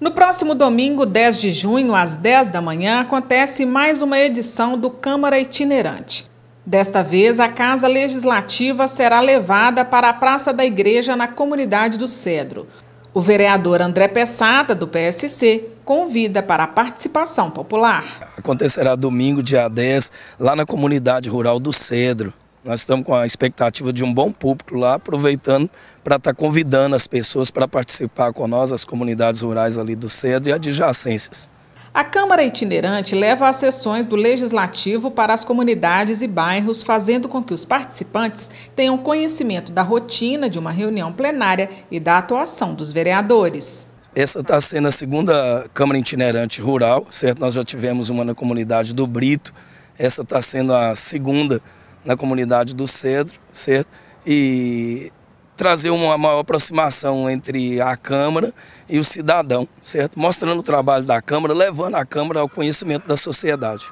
No próximo domingo, 10 de junho, às 10 da manhã, acontece mais uma edição do Câmara Itinerante. Desta vez, a Casa Legislativa será levada para a Praça da Igreja, na comunidade do Cedro. O vereador André Pessada, do PSC, convida para a participação popular. Acontecerá domingo, dia 10, lá na comunidade rural do Cedro. Nós estamos com a expectativa de um bom público lá, aproveitando para estar tá convidando as pessoas para participar com nós, as comunidades rurais ali do cedo e adjacências. A Câmara Itinerante leva as sessões do Legislativo para as comunidades e bairros, fazendo com que os participantes tenham conhecimento da rotina de uma reunião plenária e da atuação dos vereadores. Essa está sendo a segunda Câmara Itinerante Rural, certo? Nós já tivemos uma na comunidade do Brito, essa está sendo a segunda na comunidade do Cedro, certo? E trazer uma maior aproximação entre a Câmara e o cidadão, certo? Mostrando o trabalho da Câmara, levando a Câmara ao conhecimento da sociedade.